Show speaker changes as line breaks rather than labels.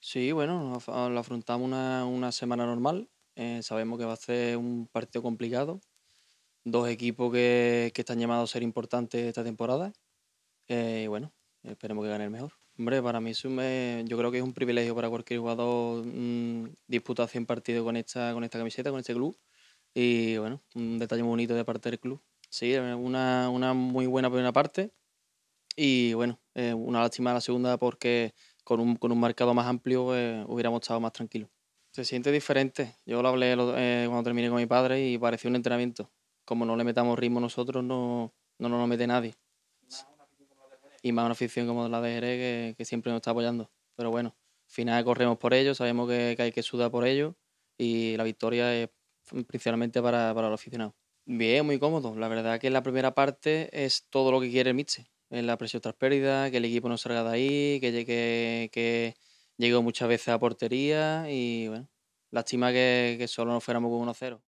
Sí, bueno, ah, lo afrontamos una, semana normal. Eh, sabemos que va a ser un partido complicado. Dos equipos que, están llamados a ser importantes esta temporada. Eh, y bueno, esperemos que gane el mejor. Hombre, para mí es un- yo creo que es un privilegio para cualquier jugador mm, disputar 100 partidos con esta, con esta camiseta, con este club. Y bueno, un detalle muy bonito de parte del club. Sí, eh, una, muy buena primera parte. Y bueno, una lástima la segunda porque con un, con un mercado más amplio pues, hubiéramos estado más tranquilos. Se siente diferente. Yo lo hablé eh, cuando terminé con mi padre y pareció un entrenamiento. Como no le metamos ritmo nosotros, no, no nos lo mete nadie. Y más una afición como la de Jerez que, que siempre nos está apoyando. Pero bueno, al final corremos por ello, sabemos que, que hay que sudar por ello y la victoria es principalmente para, para los aficionados. Bien, muy cómodo. La verdad que la primera parte es todo lo que quiere el en la presión tras pérdida, que el equipo no salga de ahí, que, llegue que llegó muchas veces a portería y bueno, lástima que, que solo nos fuéramos con 1-0.